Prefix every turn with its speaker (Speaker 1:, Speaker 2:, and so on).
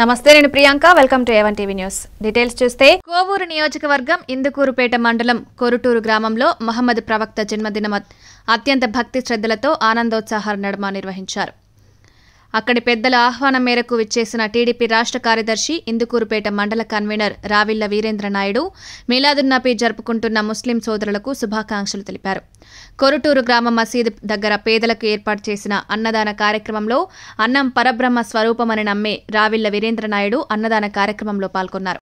Speaker 1: నమస్తే నేను Priyanka welcome to A one TV news details చూస్తే కోవూరు నియోజకవర్గం ఇందుకూరుపేట మండలం కొరుటూరు గ్రామంలో మహమ్మద్ ప్రవక్త జన్మదిన అత్యంత భక్తి శ్రద్ధలతో ఆనందోత్సాహాల నడుమ నిర్వహించారు అక్కడి పెద్దల ఆహ్వానం మేరకు విచ్చేసిన టీడీపీ రాష్ట్ర కార్యదర్శి ఇందుకూరుపేట మండల కన్వీనర్ రావిల్ల వీరేంద్రనాయుడు మిలాదున్నపి జరుపుకుంటున్న ముస్లిం సోదరులకు శుభాకాంక్షలు తెలిపారు కొరుటూరు గ్రామ మసీదు దగ్గర పేదలకు ఏర్పాటు చేసిన అన్నదాన కార్యక్రమంలో అన్నం పరబ్రహ్మ స్వరూపమని నమ్మే రావిళ్ల వీరేంద్రనాయుడు అన్నదాన కార్యక్రమంలో పాల్గొన్నారు